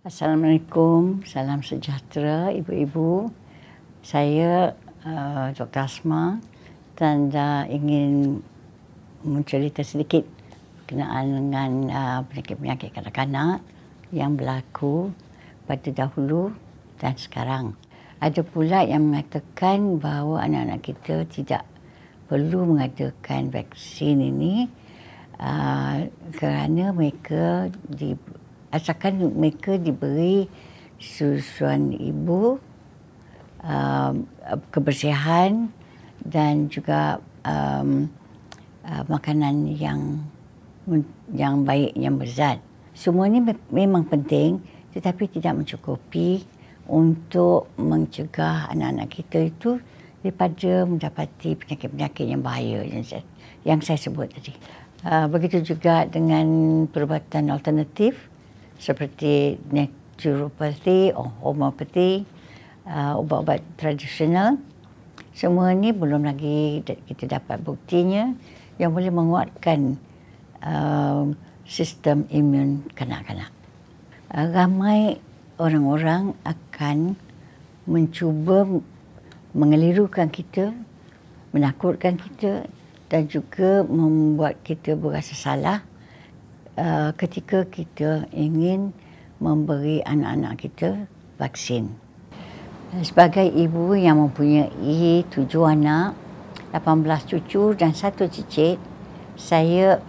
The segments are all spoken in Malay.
Assalamualaikum, salam sejahtera ibu-ibu. Saya uh, Dr. Asma dan uh, ingin mencerita sedikit berkenaan dengan uh, penyakit-penyakit kanak-kanak yang berlaku pada dahulu dan sekarang. Ada pula yang mengatakan bahawa anak-anak kita tidak perlu mengadakan vaksin ini uh, kerana mereka di asalkan mereka diberi susuan ibu, um, kebersihan dan juga um, uh, makanan yang yang baik yang berzat. Semua ini memang penting tetapi tidak mencukupi untuk mencegah anak-anak kita itu daripada mendapati penyakit-penyakit yang bahaya yang saya, yang saya sebut tadi. Uh, begitu juga dengan perubatan alternatif seperti naturopathy or uh, ubat-ubat tradisional. Semua ni belum lagi kita dapat buktinya yang boleh menguatkan um, sistem imun kanak-kanak. Uh, ramai orang-orang akan mencuba mengelirukan kita, menakutkan kita dan juga membuat kita berasa salah uh, ketika kita ingin memberi anak-anak kita vaksin. Eh, sebagai ibu yang mempunyai tujuh anak, 18 cucu dan satu cicit, saya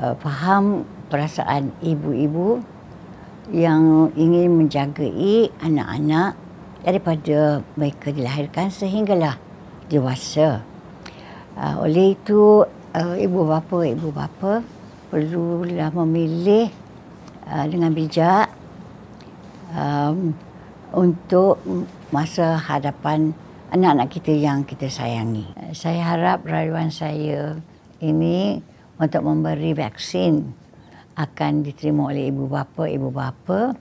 uh, faham perasaan ibu-ibu yang ingin menjaga anak-anak daripada mereka dilahirkan sehinggalah dewasa. Uh, oleh itu, uh, ibu bapa, ibu bapa, perlulah memilih uh, dengan bijak um, untuk masa hadapan anak-anak kita yang kita sayangi. Saya harap rayuan saya ini untuk memberi vaksin akan diterima oleh ibu bapa ibu bapa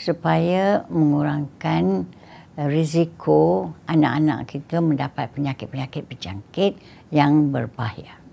supaya mengurangkan risiko anak-anak kita mendapat penyakit-penyakit berjangkit yang berbahaya.